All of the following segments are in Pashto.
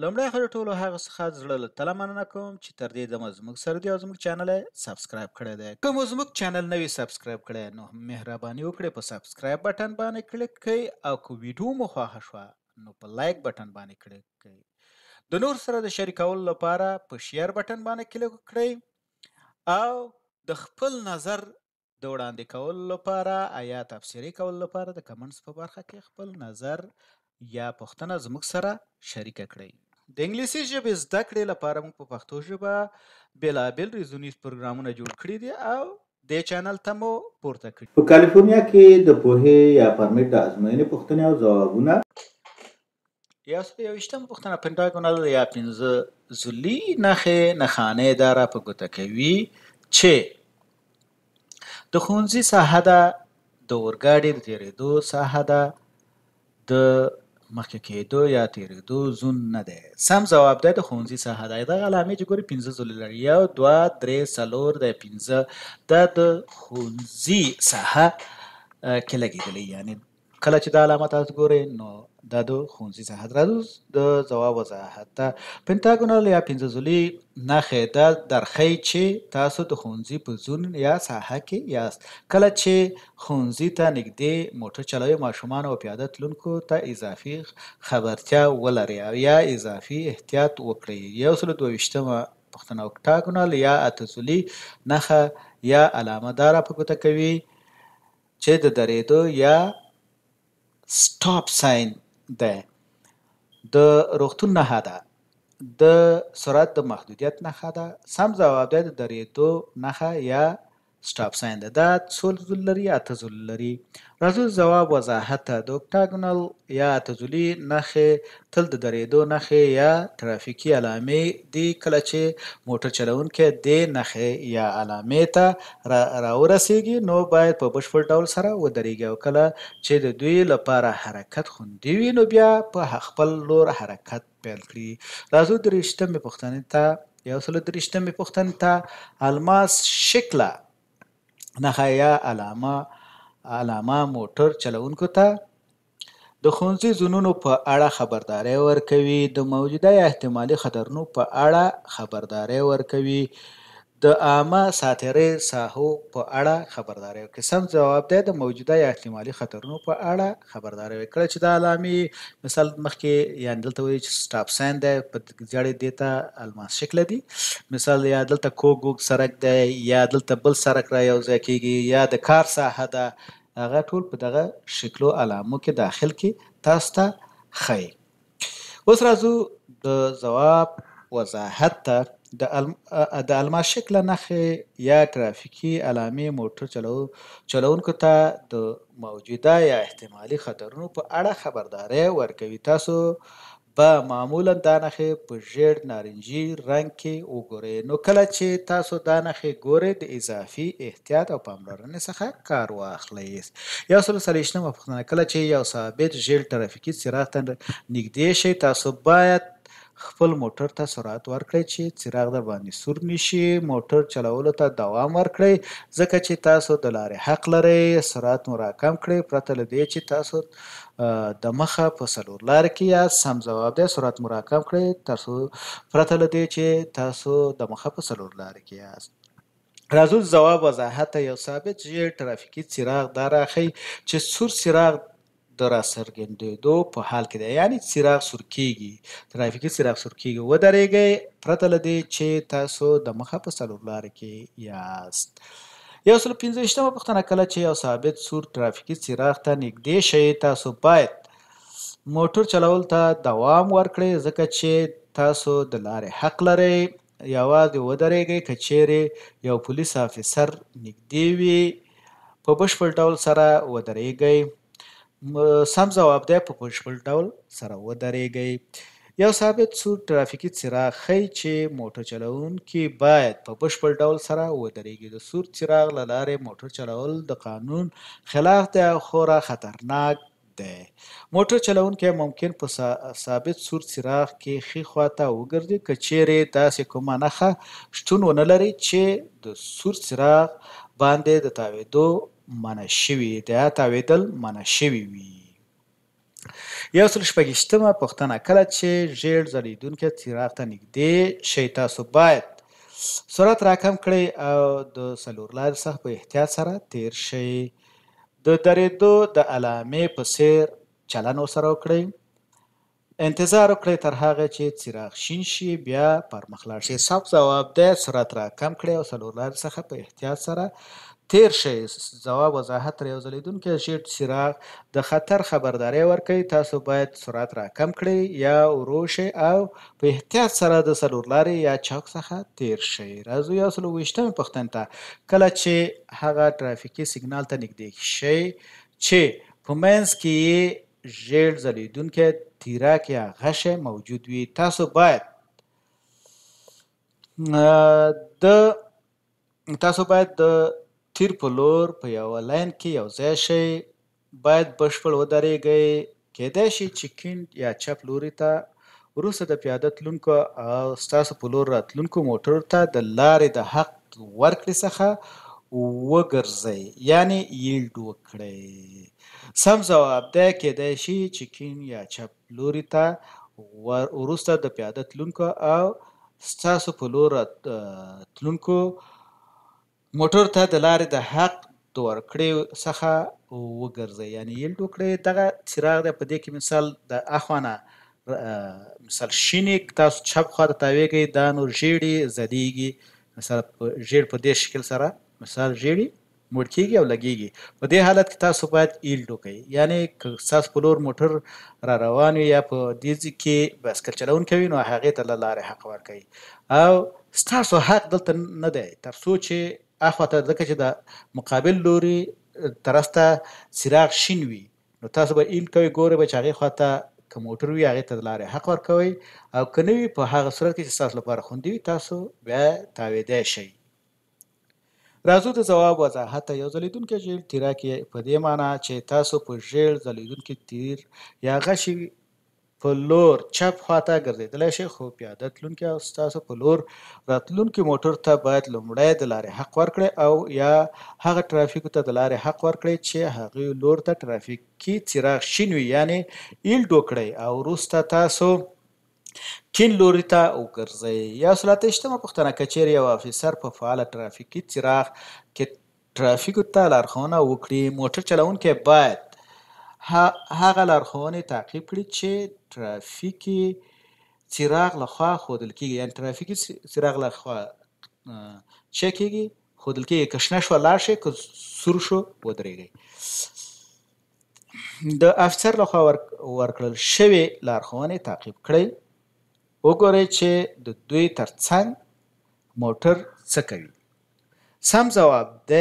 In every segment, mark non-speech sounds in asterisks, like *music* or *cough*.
لومړی خو ټولو هغه څخه زړه له تله مننه کوم چې تر دې دمه زموږ سره دی او زموږ چینل سبسکرایب کړی دی که مو زموږ چینل نوی سبسکرایب کړی نو مهرباني وکړئ په سبسکرایب بټن باندې کلیک کړئ او که ویډیو مو خوښه شوه نو په لایک بټن باندې کلیک کړئ د نور سره د شریکولو لپاره په شیر بټن باندې کلیک کړئ او د خپل نظر د وړاندې کولو لپاره یا تبصرې کولو لپاره د کمنټس په برخه کې خپل نظر یا پوښتنه زموږ سره شریکه کړئ د انګلیسي ژبې زده کړې لپاره موږ په پښتو ژبه بیلابیل ریزونیز پروګرامونه جوړ کړي دي او د چینل ته مو پورته کړي په کالیفورنیا کې د پوهې یا پرمټ د ازموینې پوښتنې او ځوابونه یو سل یوشتم پوښتنه پینټاګونل یا پنځه زلی نخې نخانه اداره په ګوته کوي چې د خونځي ساحه ده د اورګاډي د تیرېدو ساحه ده د مخکې کېدو یا تیرېدو زون نه دی سم ځواب دی د ښوونځي ساحه دی دغه علامې چې ګوري پنځه زلي لري یو دوه درې څلور دی پنځه دا د ښوونځي ساحه کې لګېدلی یعنې کله چې دا علامه تاسو ګورئ نو دا د خونځي صحت راځو د جواب وضاحت ته پینټاګونل یا پنځزلي نخې دا درخې چې تاسو د خونځي په زون یا ساحه کې یاست کله چې خونځي ته نږدې موټر چلوي ماشومان او پیاده تلونکو ته اضافي خبرتیا ولري یا اضافي احتیاط وکړي یو سل دوه پښتنه اوکټاګونل یا اتزلي نخه یا علامه دار په کوته کوي چې د درېدو یا سټاپ ساين دی د روغتون نه ده د سرعت د محدودیت نه ده سم ځواب دی د درېدو نه یا سټاپ ساين د دا څول ذل لري اته ذل لري راځو ځواب وضاحت د اوکټاګونل یا تزولي نخې تل د درېدو نخې یا ترافیکي علامې دی کله چې موټر چلونکې د نخې یا علامې ته راورسیږي نو باید په بشپړ ډول سره ودرېږي او کله چې د دوی لپاره حرکت خوندي وي نو بیا په خپل لور حرکت پیل کړي راځو درېشتمې پوښتنې ته یو سل درېشتمې پوښتنې ته الماس شکله نښه یا علامه علامه موټر چلوونکو ته د ښوونځي زونونو په اړه خبرداری ورکوي د موجوده یا احتمالي خطرونو په اړه خبرداری ورکوي د عامه ساتیري ساحو په اړه خبرداري ورکړي سم ځواب دی د موجوده یا احتمالي خطرونو په اړه خبرداري ورکړي چې د علامي مثال مخکې یا دلته وایي چې سټاپ ساين دی په جړې دیتا الماس شکل دی مثال یا دلته کوګوګ سرک دی یا دلته بل سرک را یو ځای کیږي یا د کار ساحه ده هغه ټول په دغه شکلو علامو کې داخل کې تاسو ته خی اوس راځو د جواب وضاحت ته د الم... د الما شکل نخې یا ترافیکی علامې موټر چلو چلوونکو ته د موجوده یا احتمالي خطرونو په اړه خبرداري ورکوي تاسو به معمولا دا نخې په ژیړ نارنجي رنگ کې وګورئ نو کله چې تاسو دا نخې ګورئ د اضافي احتیاط او پاملرنې څخه کار واخلئ یو سل سلیشنه مفخنه کله چې یو ثابت ژیړ ترافیکي څراغ ته نږدې شئ تاسو باید خپل موټر ته سرعت ورکړئ چې څراغ در باندې سور نشي موټر چلولو ته دوام ورکړئ ځکه چې تاسو د لارې حق لرئ سرعت مو راکم کړئ پرته له دې چې تاسو د مخه په سلور لار کې یا سم جواب دی سرعت مو راکم کړئ ترڅو پرته له دې چې تاسو د مخه په سلور لار کې یاست راځو ځواب وضاحت یو ثابت چې ټرافیکي څراغ دا راخی چې سور څراغ د را څرګندېدو په حال کې دی یعنی څراغ سور کیږي ترافیکي څراغ سور کیږي ودرېږئ پرته له دې چې تاسو د مخه په څلورلارې کې یاست یو سل پنځهشتمه پوښتنه کله چې یو ثابت سور ترافیکي څراغ ته نږدې شئ تاسو باید موټر چلول ته دوام ورکړئ ځکه چې تاسو د لارې حق لرئ یوازې ودرېږئ که چیرې یو پولیس افیسر نږدې وي په بشپړ ډول سره ودرېږئ سم ځواب دی په بشپړ ډول سره ودرېږئ یو ثابت سور ترافیکي څراغ ښیي چې موټر چلوونکي باید په بشپړ ډول سره ودرېږي د سور څراغ له لارې موټر چلول د قانون خلاف دی او خورا خطرناک دی موټر چلوونکی ممکن په ثابت سور څراغ کې خي خواته وګرځي کچېره داسې کومه نخه شتون ونه لري چې د سور څراغ باندې د تاوېدو منع شوي هدایات تاویدل منع شوي وي یو سل شپږشتمه پوښتنه کله چې ژیړ ځړېدونکی څراغ ته نږدې شئ تاسو باید سرعت راکم کړئ او د سلور لارې څخه په احتیاط سره تیر شئ د درېدو د علامې په څیر چلن ورسره وکړئ انتظار وکړئ تر هغه چې څراغ شین شي بیا پرمخ لاړ شئ سم ځواب دی سرعت راکم کړئ او سلور لارې څخه په احتیاط سره تیر شي ځواب وضاحت را یوځلیدونکی شیټ څراغ د خطر خبرداري ورکوي تاسو باید سرعت را کم کړئ یا ورو شئ او په احتیاط سره د څلورلارې یا چوک څخه تیر شئ راځو یو سل اوویشتمې پوښتنې ته کله چې هغه ترافیکي سیګنال ته نږدې شئ چې په منځ کې یې ژیړ ځلیدونکی تیراک یا غشه موجود وي تاسو باید د تاسو باید د تیر په لور په یوه لاین کې یو ځای شئ باید بشپړ ودرېږئ کیدای شي چې کیڼ یا چپ لوري ته وروسته د پیاده تلونکو او ستاسو په لور راتلونکو موټرو ته د لارې د حق ورکړې څخه وګرځئ یعنی یلډ وکړئ سم ځواب دی کیدای شي چې کیڼ یا چپ لوري ته وروسته د پیاده تلونکو او ستاسو په لور راتلونکو موټر ته د لارې د حق د ورکړې څخه وګرځي یعنی یل ټوکړې دغه څراغ د په دې کې مثال د اخوانه مثال شینې تاسو چپ خوا ته تاویږي دا نور ژیړي زديږي مثال ژیړ په دې شکل سره مثال ژیړي مړ کیږي او لګیږي په دې حالت کې تاسو باید ایل ټوکئ یعنی ساس پلور موټر را روان وي یا په دې کې بسکل چلون کوي نو هغه ته لاره حق ورکړي او ستاسو حق دلته نه دی تر څو چې اخواته ځکه چې د مقابل لوري ترسته سراغ شین وي نو تاسو به ایل کوي ګوره به چې هغې خواته که موټر وي هغې ته د لارې حق ورکوئ او که نه وي په هغه صورت کې چې ستاسو لپاره خوندي وي تاسو بیا تاویدی شئ راځو د جواب وضاحت یو ځلیدونکی ژیړ تیرا کې په دې معنی چې تاسو په ژیړ ځلیدونکي تیر یا غشي په لور چپ خواته ګرځیدلی شي خو پیاده تلونکي او ستاسو په لور راتلونکي موټر ته باید لومړی د لارې حق ورکړئ او یا هغه ترافیکو ته د لارې حق ورکړئ چې هغې لور ته ترافیکي څراغ شین وي یعنې ایلډو کړئ او وروسته تاسو کین لوري ته وګرځئ یا سلاته شتمه پوښتنه کچېر یو افیسر په فعال ترافیکي څراغ کې ترافیکو ته لارښوونه وکړي موټر چلونکی باید هغه لارښوونې تعقیب کړي چې ترافیکي څراغ لخوا ښودل کېږي یعنې ترافیکي څراغ لخوا چه کېږي ښودل کېږي که شنه شوه لاړ شئ که سور شو ودرېږئ د افسر لخوا ورکړل شوې لارښوونې تعقیب کړئ وګورئ چې د دوی تر څنګ موټر څه کوي سم ځواب د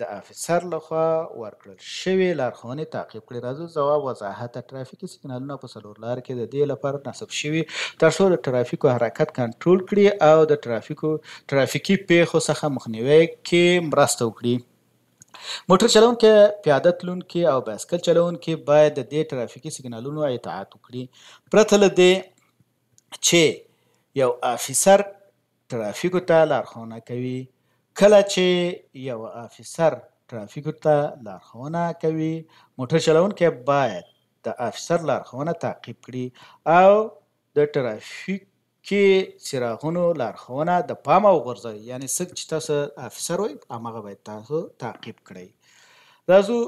د افسر لخوا ورکړل شوې لارښوونې تعقیب کړي راځو ځواب وضاحت ترافیکي سیګنالونه په څلور لار کې د دې لپاره نصب شوي ترڅو د ترافیکو حرکت کنټرول کړي او د ترافیکو ترافیکي پیښو څخه مخنیوي کې مرسته وکړي موټر چلونکي پیاده تلونکي او بایسکل چلونکي باید د دې ترافیکي سیګنالونو اطاعت وکړي پرته له دې چې یو افیسر ترافیکو ته لارښوونه کوي کله چې یو افسر ترافیکو ته لارښوونه کوي موټر چلونکی باید د افسر لارښوونه تعقیب کړي او د ترافیک کې څراغونو لارښوونه د پام او غورځوي یعنی څوک چې تاسو افسر وي هغه باید تاسو تعقیب کړئ راځو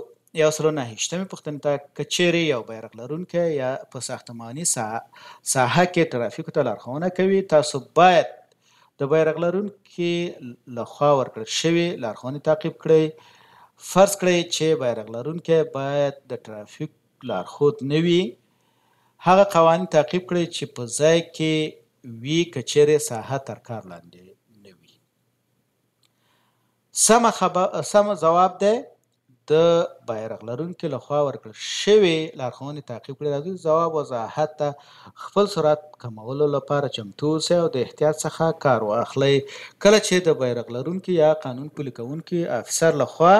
یو سره نه هیڅ مې پښتنه ته کچيري یو بیرغ لرونکي یا په ساختماني ساحه کې ترافیکو ته لارښوونه کوي تاسو باید د بیرغ لرونکي لخوا ورکړل شوی لارښوونې تعقیب کړئ فرض کړئ چې بیرغ لرونکی باید د ترافیک لارښود نه وي هغه قوانین تعقیب کړئ چې په ځای کې وی کچره ساحه تر کار لاندې نه وي سم خبر سم جواب ده د بیرغ لرونکي لخوا ورکړل شوې لارښوونې تعقیب کړي راځي ځواب وضاحت ته خپل سرعت کمولو لپاره چمتو اوسئ او د احتیاط څخه کار واخلئ کله چې د بیرغ لرونکي یا قانون پلي کوونکي افسر لخوا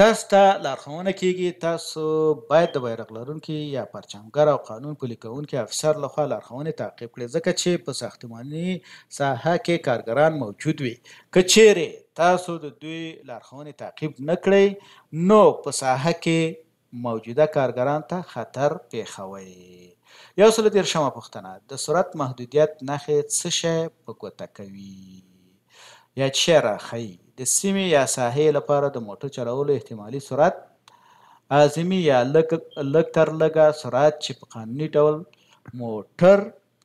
تاسو ته لارښوونه کیږي تاسو باید د بیرغ لرونکي یا پرچمګر او قانون پلي کوونکي افسر لخوا لارښوونې تعقیب کړئ ځکه چې په ساختماني ساحه کې کارګران موجود وي که چیرې تاسو د دوی لارښوونې تعقیب نه کړئ نو په ساحه کې موجوده کارګران ته خطر پیښوي یو سل دیرشمه پوښتنه د سرعت محدودیت نښې څه شی په ګوته کوي یا چیرې ښیي د سیمې یا ساحې لپاره د موټر چلولو احتمالي سرعت اعظمي یا لږ تر لږه سرعت چې په قانوني ډول موټر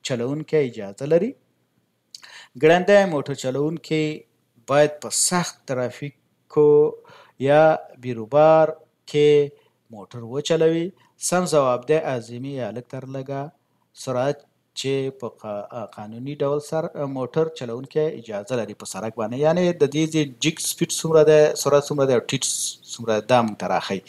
چلونکی اجازه لري ګړندی موټر چلونکی باید په سخت ترافیکو یا بیروبار کې موټر وچلوي سم ځواب دی اعظمي یا لږ تر لږه سرعت چې په قانوني ډول سر موټر چلونکي اجازه لري په سړک باندې یعنی د دې چې جګ سپیډ څومره ده سرعت څومره ده ټیټ څومره ده متراخي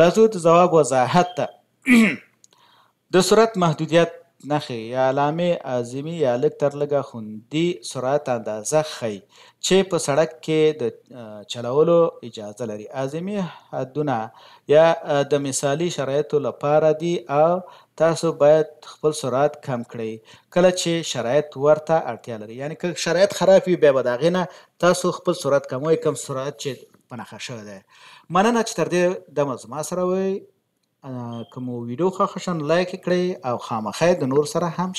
راځو ته ځواب وضاحت ده *clears throat* د سرعت محدودیت نښې یا علامې اعظمي یا لږ تر لږه خوندي سرعت اندازه ښيي چې په سړک کې د چلولو اجازه لري اعظمي حدونه یا د مثالي شرایطو لپاره دي او تاسو باید خپل سرعت کم کړئ کله چې شرایط ورته اړتیا لري یعنی که شرایط خراب وي بیا به د هغې نه تاسو خپل سرعت کموئ کم سرعت چې په نښه شوی دی مننه چې تر دې دمه زما سره وئ که مو ویډیو خوښه شوه نو لایک یې کړئ او خامخا د نور سره هم